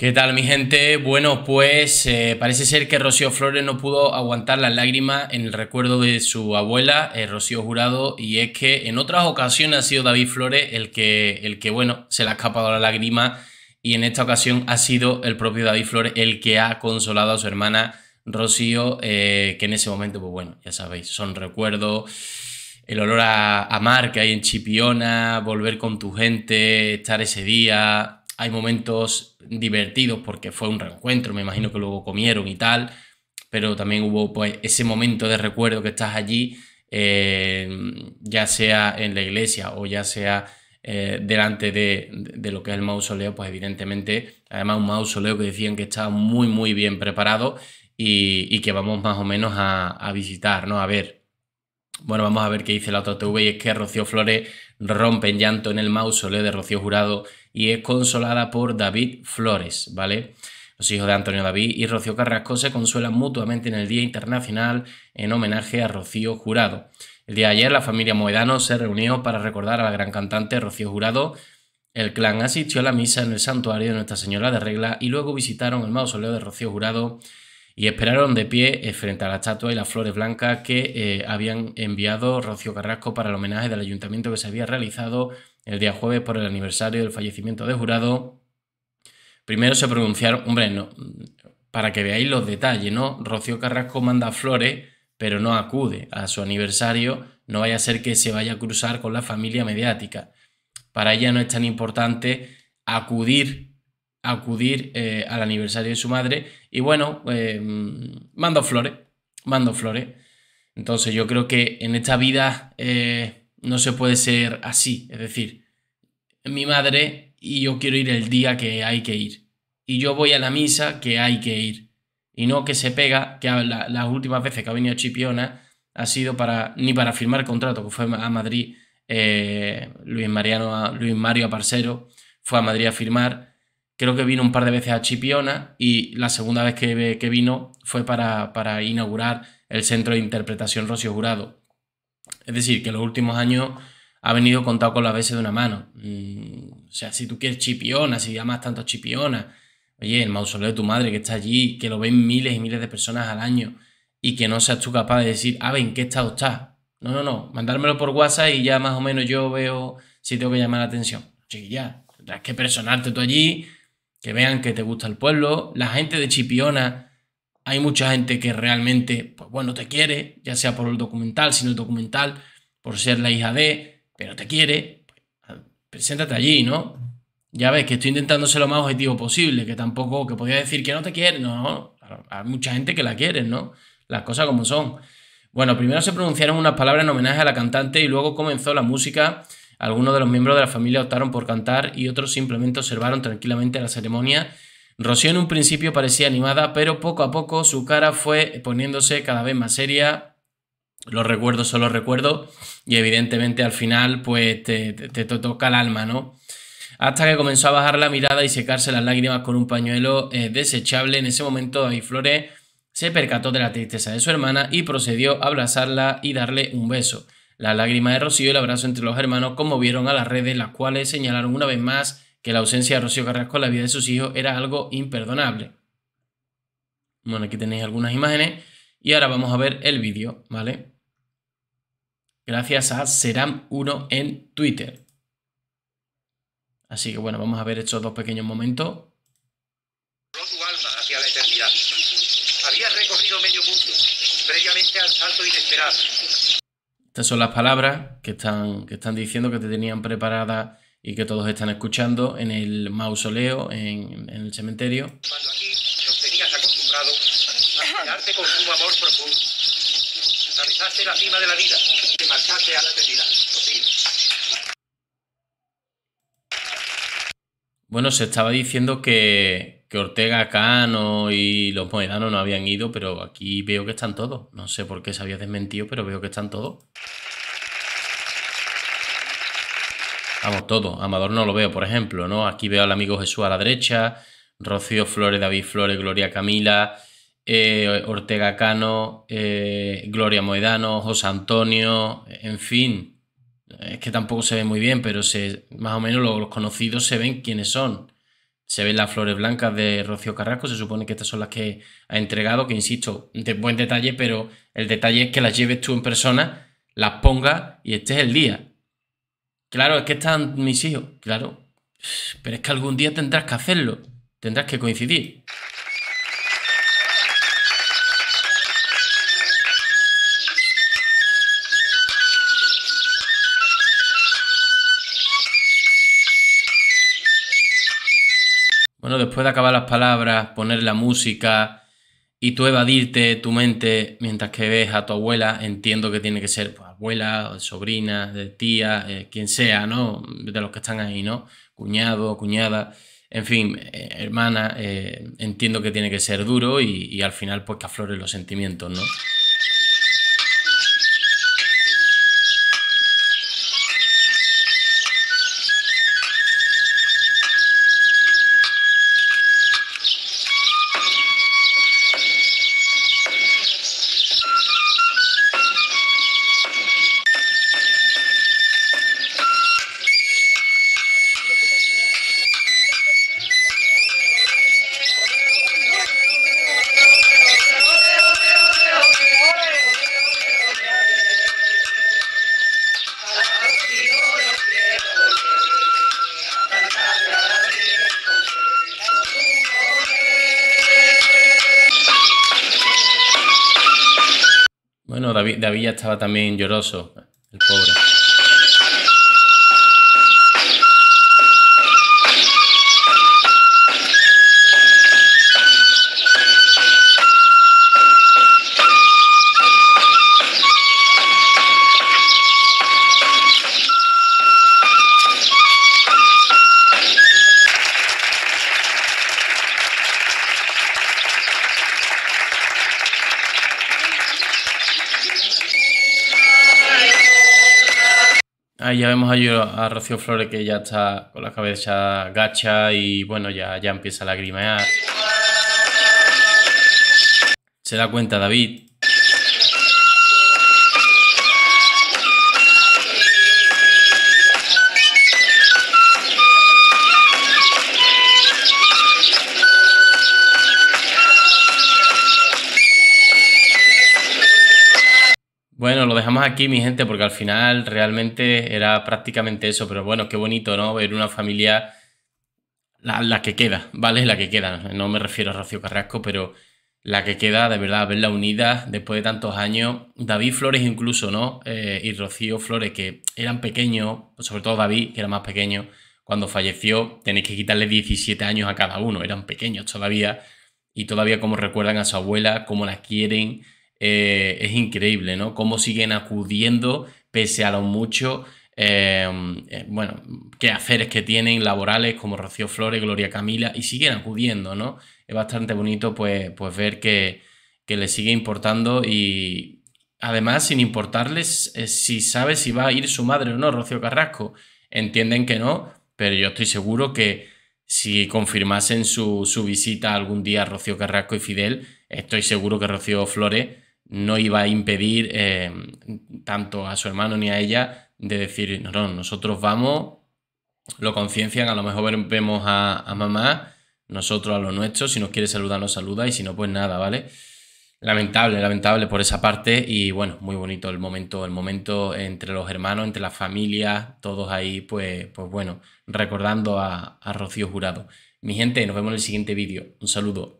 ¿Qué tal mi gente? Bueno, pues eh, parece ser que Rocío Flores no pudo aguantar las lágrimas en el recuerdo de su abuela, eh, Rocío Jurado, y es que en otras ocasiones ha sido David Flores el que, el que bueno, se le ha escapado la lágrima y en esta ocasión ha sido el propio David Flores el que ha consolado a su hermana Rocío, eh, que en ese momento, pues bueno, ya sabéis, son recuerdos, el olor a, amar que hay en Chipiona, volver con tu gente, estar ese día, hay momentos divertidos porque fue un reencuentro, me imagino que luego comieron y tal, pero también hubo pues ese momento de recuerdo que estás allí, eh, ya sea en la iglesia o ya sea eh, delante de, lo que es el mausoleo, pues evidentemente, además un mausoleo que decían que estaba muy, muy bien preparado y, que vamos más o menos a, a visitar, ¿no? A ver. Bueno, vamos a ver qué dice la otra TV y es que Rocío Flores rompe en llanto en el mausoleo de Rocío Jurado y es consolada por David Flores, ¿vale? Los hijos de Antonio David y Rocío Carrasco se consuelan mutuamente en el Día Internacional en homenaje a Rocío Jurado. El día de ayer la familia Moedano se reunió para recordar a la gran cantante Rocío Jurado. El clan asistió a la misa en el santuario de Nuestra Señora de Regla y luego visitaron el mausoleo de Rocío Jurado y esperaron de pie eh, frente a la estatua y las flores blancas que eh, habían enviado Rocío Carrasco para el homenaje del ayuntamiento que se había realizado el día jueves por el aniversario del fallecimiento de jurado. Primero se pronunciaron, hombre, no, para que veáis los detalles, ¿no? Rocío Carrasco manda flores, pero no acude a su aniversario, no vaya a ser que se vaya a cruzar con la familia mediática. Para ella no es tan importante acudir, acudir eh, al aniversario de su madre y bueno, em, mando flores, mando flores. Entonces yo creo que en esta vida... Eh, no se puede ser así. Es decir, mi madre y yo quiero ir el día que hay que ir. Y yo voy a la misa que hay que ir. Y no que se pega, que las últimas veces que ha venido a Chipiona ha sido para ni para firmar contrato, que fue a Madrid eh, Luis, Mariano, Luis Mario Aparcero, fue a Madrid a firmar. Creo que vino un par de veces a Chipiona y la segunda vez que, que vino fue para, para inaugurar el Centro de Interpretación Rocio Jurado. Es decir, que en los últimos años ha venido contado con las veces de una mano. Mm, o sea, si tú quieres Chipiona si llamas tanto Chipiona oye, el mausoleo de tu madre que está allí, que lo ven miles y miles de personas al año y que no seas tú capaz de decir, a ah, ver, ¿en qué estado está No, no, no, mandármelo por WhatsApp y ya más o menos yo veo si tengo que llamar la atención. Chiquilla, tendrás que personarte tú allí, que vean que te gusta el pueblo. La gente de Chipiona hay mucha gente que realmente, pues bueno, te quiere, ya sea por el documental, sino el documental, por ser la hija de, pero te quiere, pues, preséntate allí, ¿no? Ya ves que estoy intentando ser lo más objetivo posible, que tampoco, que podía decir que no te quiere, no, hay mucha gente que la quiere, ¿no? Las cosas como son. Bueno, primero se pronunciaron unas palabras en homenaje a la cantante y luego comenzó la música. Algunos de los miembros de la familia optaron por cantar y otros simplemente observaron tranquilamente la ceremonia Rocío en un principio parecía animada, pero poco a poco su cara fue poniéndose cada vez más seria. Los recuerdos son los recuerdos y evidentemente al final pues te, toca el alma, ¿no? Hasta que comenzó a bajar la mirada y secarse las lágrimas con un pañuelo eh, desechable. En ese momento David Flores se percató de la tristeza de su hermana y procedió a abrazarla y darle un beso. La lágrima de Rocío y el abrazo entre los hermanos conmovieron a las redes, las cuales señalaron una vez más que la ausencia de Rocío Carrasco en la vida de sus hijos era algo imperdonable. Bueno, aquí tenéis algunas imágenes y ahora vamos a ver el vídeo, ¿vale? Gracias a Seram1 en Twitter. Así que bueno, vamos a ver estos dos pequeños momentos. recorrido medio mundo, previamente al salto inesperado. Estas son las palabras que están, que están diciendo que te tenían preparadas y que todos están escuchando en el mausoleo, en, el cementerio. Bueno, se estaba diciendo que, que Ortega Cano y los moedanos no habían ido, pero aquí veo que están todos. No sé por qué se había desmentido, pero veo que están todos. Vamos, todo. Amador no lo veo, por ejemplo, ¿no? Aquí veo al amigo Jesús a la derecha, Rocío Flores, David Flores, Gloria Camila, eh, Ortega Cano, eh, Gloria Moedano, José Antonio, en fin. Es que tampoco se ve muy bien, pero se, más o menos los, conocidos se ven quiénes son. Se ven las flores blancas de Rocío Carrasco, se supone que estas son las que ha entregado, que insisto, de buen detalle, pero el detalle es que las lleves tú en persona, las pongas y este es el día. Claro, es que están mis hijos, claro. Pero es que algún día tendrás que hacerlo. Tendrás que coincidir. Bueno, después de acabar las palabras, poner la música, y tú evadirte tu mente mientras que ves a tu abuela, entiendo que tiene que ser pues, abuela, sobrina, tía, eh, quien sea, ¿no? De los que están ahí, ¿no? Cuñado, cuñada, en fin, eh, hermana, eh, entiendo que tiene que ser duro y, y al final pues que afloren los sentimientos, ¿no? No, David, David ya estaba también lloroso, el pobre. Ah, ya vemos a, a Rocío Flores que ya está con la cabeza gacha y bueno, ya, ya empieza a lagrimear. Se da cuenta David dejamos aquí, mi gente, porque al final realmente era prácticamente eso. Pero bueno, qué bonito, ¿no? Ver una familia, la, que queda, ¿vale? La que queda. No me refiero a Rocío Carrasco, pero la que queda, de verdad, verla unida después de tantos años. David Flores incluso, ¿no? Eh, y Rocío Flores, que eran pequeños, sobre todo David, que era más pequeño, cuando falleció, tenéis que quitarle 17 años a cada uno, eran pequeños todavía, y todavía como recuerdan a su abuela, cómo la quieren, eh, es increíble, ¿no? Cómo siguen acudiendo pese a lo mucho, em, eh, bueno, bueno, haceres que tienen laborales como Rocío Flores, Gloria Camila, y siguen acudiendo, ¿no? Es bastante bonito pues, pues ver que, que le sigue importando y además sin importarles eh, si sabe si va a ir su madre o no, Rocío Carrasco. Entienden que no, pero yo estoy seguro que si confirmasen su, su visita algún día a Rocío Carrasco y Fidel, estoy seguro que Rocío Flores no iba a impedir eh, tanto a su hermano ni a ella de decir, no, no, nosotros vamos, lo conciencian, a lo mejor vemos a, mamá, nosotros a lo nuestro, si nos quiere saludar nos saluda y si no, pues nada, ¿vale? Lamentable, lamentable por esa parte y bueno, muy bonito el momento, el momento entre los hermanos, entre las familias, todos ahí, pues, pues bueno, recordando a, a Rocío Jurado. Mi gente, nos vemos en el siguiente vídeo. Un saludo.